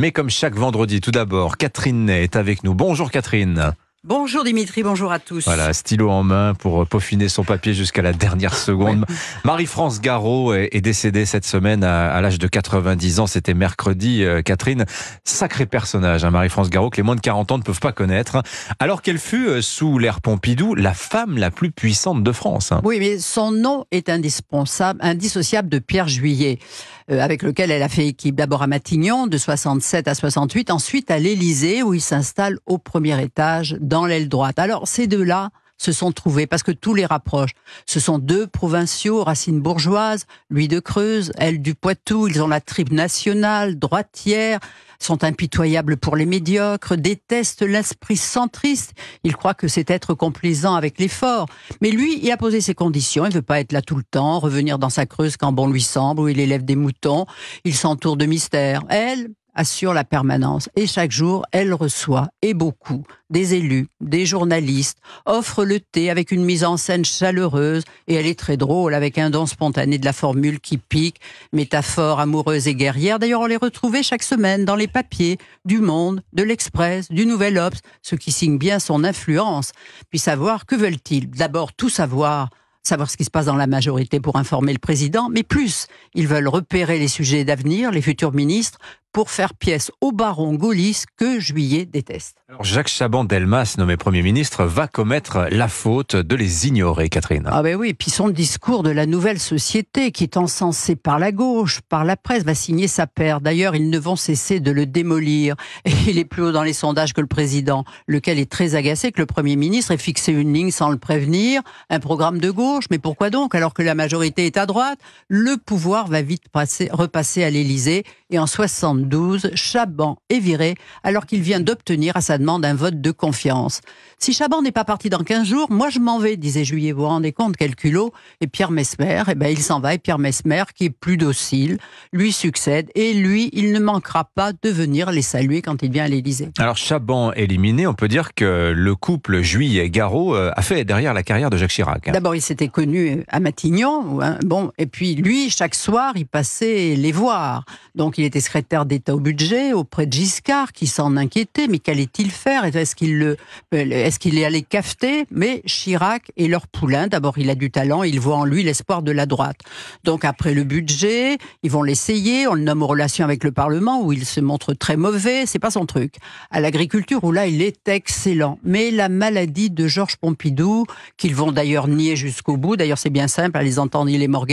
Mais comme chaque vendredi, tout d'abord, Catherine Ney est avec nous. Bonjour Catherine. Bonjour Dimitri, bonjour à tous. Voilà, stylo en main pour euh, peaufiner son papier jusqu'à la dernière seconde. Marie-France Garraud est décédée cette semaine à l'âge de 90 ans. C'était mercredi, euh, Catherine. Sacré personnage, hein, Marie-France Garraud, que les moins de 40 ans ne peuvent pas connaître. Alors qu'elle fut, euh, sous l'ère Pompidou, la femme la plus puissante de France. Hein. Oui, mais son nom est indispensable, indissociable de Pierre Juillet, avec lequel elle a fait équipe d'abord à Matignon, de 67 à 68, ensuite à l'Élysée, où il s'installe au premier étage dans l'aile droite. Alors ces deux-là se sont trouvés parce que tous les rapprochent. Ce sont deux provinciaux, racines bourgeoises, lui de Creuse, elle du Poitou, ils ont la tribe nationale, droitière, sont impitoyables pour les médiocres, détestent l'esprit centriste, ils croient que c'est être complaisant avec l'effort. Mais lui, il a posé ses conditions, il veut pas être là tout le temps, revenir dans sa Creuse quand bon lui semble, où il élève des moutons, il s'entoure de mystères. Elle, assure la permanence et chaque jour, elle reçoit, et beaucoup, des élus, des journalistes, offre le thé avec une mise en scène chaleureuse et elle est très drôle avec un don spontané de la formule qui pique, métaphore amoureuse et guerrière. D'ailleurs, on les retrouvait chaque semaine dans les papiers du Monde, de l'Express, du Nouvel Obs, ce qui signe bien son influence. Puis savoir, que veulent-ils D'abord, tout savoir savoir ce qui se passe dans la majorité pour informer le président, mais plus, ils veulent repérer les sujets d'avenir, les futurs ministres, pour faire pièce au baron gaulliste que Juillet déteste. Alors Jacques Chaban-Delmas, nommé Premier ministre, va commettre la faute de les ignorer, Catherine. Ah ben oui, et puis son discours de la nouvelle société, qui est encensé par la gauche, par la presse, va signer sa paire. D'ailleurs, ils ne vont cesser de le démolir. il est plus haut dans les sondages que le président, lequel est très agacé que le Premier ministre ait fixé une ligne sans le prévenir, un programme de gauche, mais pourquoi donc Alors que la majorité est à droite, le pouvoir va vite passer, repasser à l'Élysée. Et en 60, 72, Chaban est viré alors qu'il vient d'obtenir à sa demande un vote de confiance. Si Chaban n'est pas parti dans 15 jours, moi je m'en vais, disait Juillet. Vous vous rendez compte quel culot Et Pierre Mesmer, eh ben, il s'en va et Pierre Mesmer, qui est plus docile, lui succède et lui, il ne manquera pas de venir les saluer quand il vient à l'Élysée. Alors Chaban éliminé, on peut dire que le couple Juillet-Garot euh, a fait derrière la carrière de Jacques Chirac. Hein. D'abord, il s'était connu à Matignon. Hein. bon, et puis lui, chaque soir, il passait les voir. Donc il était secrétaire d'État au budget auprès de Giscard qui s'en inquiétait. Mais qu'allait-il faire Est-ce qu'il le, est-ce qu'il est allé cafeter Mais Chirac et leur poulain. D'abord, il a du talent. Il voit en lui l'espoir de la droite. Donc après le budget, ils vont l'essayer. On le nomme aux relations avec le Parlement où il se montre très mauvais. C'est pas son truc. À l'agriculture où là, il est excellent. Mais la maladie de Georges Pompidou, qu'ils vont d'ailleurs nier jusqu'au bout. D'ailleurs, c'est bien simple à les entendre. Il est mort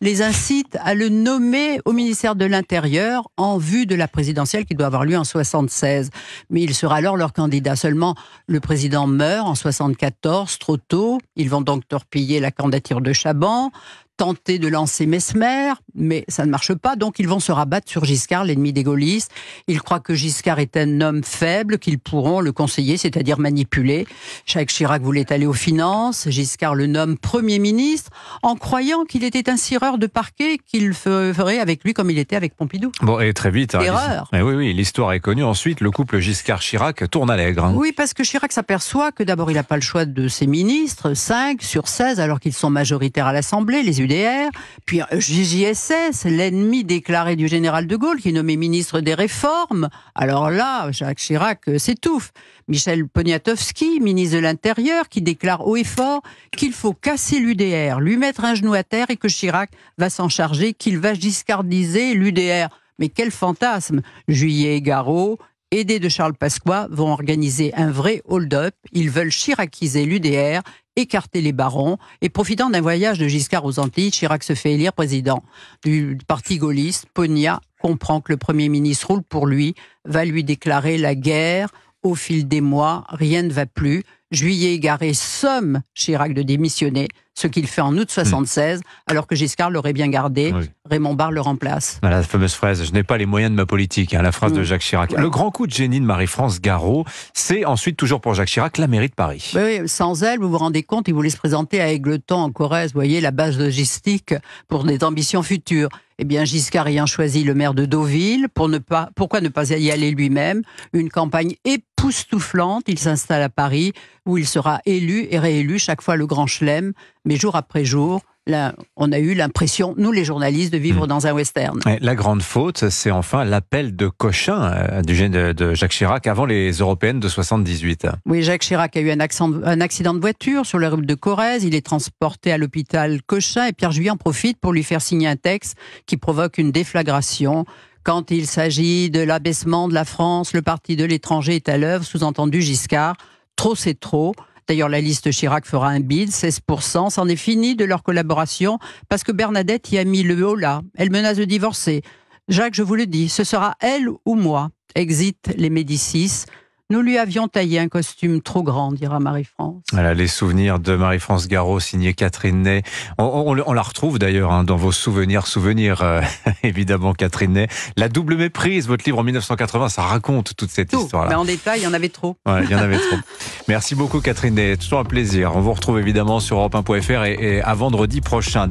Les incite à le nommer au ministère de l'Intérieur en vu de la présidentielle qui doit avoir lieu en 76. Mais il sera alors leur candidat. Seulement, le président meurt en 74, trop tôt. Ils vont donc torpiller la candidature de Chaban tenter de lancer Mesmer, mais ça ne marche pas, donc ils vont se rabattre sur Giscard, l'ennemi des gaullistes. Ils croient que Giscard est un homme faible, qu'ils pourront le conseiller, c'est-à-dire manipuler. Jacques Chirac voulait aller aux finances, Giscard le nomme Premier ministre, en croyant qu'il était un cireur de parquet, qu'il ferait avec lui comme il était avec Pompidou. Bon, et très vite. Hein, Erreur. Mais eh oui, oui, l'histoire est connue. Ensuite, le couple Giscard-Chirac tourne à l'aigre. Hein. Oui, parce que Chirac s'aperçoit que d'abord, il n'a pas le choix de ses ministres, 5 sur 16, alors qu'ils sont majoritaires à l'Assemblée, les UDR, puis JJSS, l'ennemi déclaré du général de Gaulle, qui est nommé ministre des Réformes. Alors là, Jacques Chirac euh, s'étouffe. Michel Poniatowski, ministre de l'Intérieur, qui déclare haut et fort qu'il faut casser l'UDR, lui mettre un genou à terre et que Chirac va s'en charger, qu'il va discardiser l'UDR. Mais quel fantasme Juillet Garot, aidés de Charles Pasqua, vont organiser un vrai hold-up. Ils veulent chiraciser l'UDR écarter les barons et profitant d'un voyage de Giscard aux Antilles, Chirac se fait élire président du parti gaulliste. Ponia comprend que le Premier ministre roule pour lui, va lui déclarer la guerre. Au fil des mois, rien ne va plus. Juillet égaré somme Chirac de démissionner ce qu'il fait en août 76, hmm. alors que Giscard l'aurait bien gardé. Raymond Barre le remplace. Voilà, la fameuse phrase Je n'ai pas les moyens de ma politique, hein, la phrase de hmm. Jacques Chirac. Le grand coup de génie de Marie-France Garot, c'est ensuite, toujours pour Jacques Chirac, la mairie de Paris. sans elle, vous vous rendez compte, il voulait se présenter à Aigleton en Corrèze, vous voyez, la base logistique pour des ambitions futures. Eh bien, Giscard ayant choisi le maire de Deauville, pour ne pas, pourquoi ne pas y aller lui-même Une campagne époustouflante. Il s'installe à Paris, où il sera élu et réélu chaque fois le grand chelem, mais jour après jour, on a eu l'impression, nous les journalistes, de vivre hmm. dans un western. la grande faute, c'est enfin l'appel de Cochin euh, du gène de, Jacques Chirac avant les européennes de 78. Oui, Jacques Chirac a eu un, accident de voiture sur la route de Corrèze. Il est transporté à l'hôpital Cochin et Pierre Juillet en profite pour lui faire signer un texte qui provoque une déflagration quand il s'agit de l'abaissement de la France, le parti de l'étranger est à l'œuvre, sous-entendu Giscard, trop c'est trop. D'ailleurs, la liste Chirac fera un bid, 16%. C'en est fini de leur collaboration parce que Bernadette y a mis le haut là. Elle menace de divorcer. Jacques, je vous le dis, ce sera elle ou moi. Exit les Médicis. Nous lui avions taillé un costume trop grand, dira Marie-France. Voilà, les souvenirs de Marie-France Garot, signée Catherine Ney. On, la retrouve d'ailleurs hein, dans vos souvenirs, souvenirs, euh, évidemment, Catherine Ney. La double méprise, votre livre en 1980, ça raconte toute cette histoire-là. mais en détail, il y en avait trop. il y en avait trop. Merci beaucoup, Catherine Ney. Toujours un plaisir. On vous retrouve évidemment sur Europe 1.fr et à vendredi prochain.